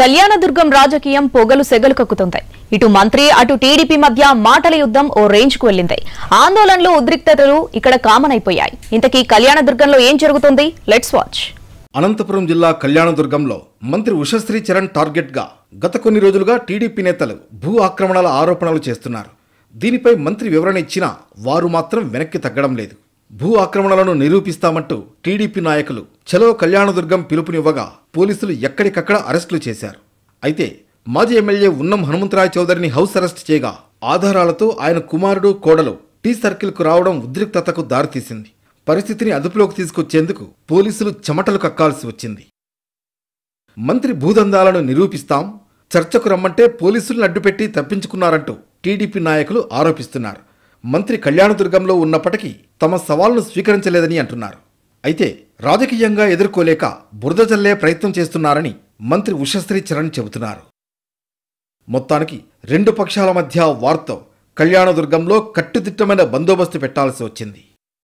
కళ్యాణదుర్గం రాజకీయం పొగలు సెగలు కక్కుతుంది ఇటు మంత్రి అటు టీడీపీ మధ్య మాటల యుద్ధం ఓ రేంజ్ కు వెళ్ళింది ఆందోళనలు ఉద్రిక్తతలు ఇక్కడ కామన్ అయిపోయాయి ఇంతకీ కళ్యాణదుర్గంలో ఏం జరుగుతుంది లెట్స్ వాచ్ అనంతపురం జిల్లా కళ్యాణదుర్గంలో మంత్రి ఉషశ్రీ చరణ్ టార్గెట్గా గత కొన్ని రోజులుగా టీడీపీ నేతలు భూ ఆక్రమణాల ఆరోపణలు చేస్తున్నారు దీనిపై మంత్రి వివరణ ఇచ్చినా వారు మాత్రం వెనక్కి తగ్గడం లేదు భూ ఆక్రమణలను నిరూపిస్తామంటూ టీడీపీ నాయకులు చలో కళ్యాణదుర్గం పిలుపునివ్వగా పోలీసులు ఎక్కడికక్కడ అరెస్టులు చేశారు అయితే మాజీ ఎమ్మెల్యే ఉన్నం హనుమంతరాయ్ చౌదరిని హౌస్ అరెస్ట్ చేయగా ఆధారాలతో ఆయన కుమారుడు కోడలు టీ సర్కిల్కు రావడం ఉద్రిక్తతకు దారితీసింది పరిస్థితిని అదుపులోకి తీసుకొచ్చేందుకు పోలీసులు చెమటలు కక్కాల్సి వచ్చింది మంత్రి భూదందాలను నిరూపిస్తాం చర్చకు రమ్మంటే పోలీసులను అడ్డుపెట్టి తప్పించుకున్నారంటూ టీడీపీ నాయకులు ఆరోపిస్తున్నారు మంత్రి కళ్యాణదుర్గంలో ఉన్నప్పటికీ తమ సవాల్ను స్వీకరించలేదని అంటున్నారు అయితే రాజకీయంగా ఎదుర్కోలేక బురద చల్లే ప్రయత్నం చేస్తున్నారని మంత్రి ఉషశ్రీ చరణ్ చెబుతున్నారు మొత్తానికి రెండు పక్షాల మధ్య వార్త కళ్యాణదుర్గంలో కట్టుదిట్టమైన బందోబస్తు పెట్టాల్సి వచ్చింది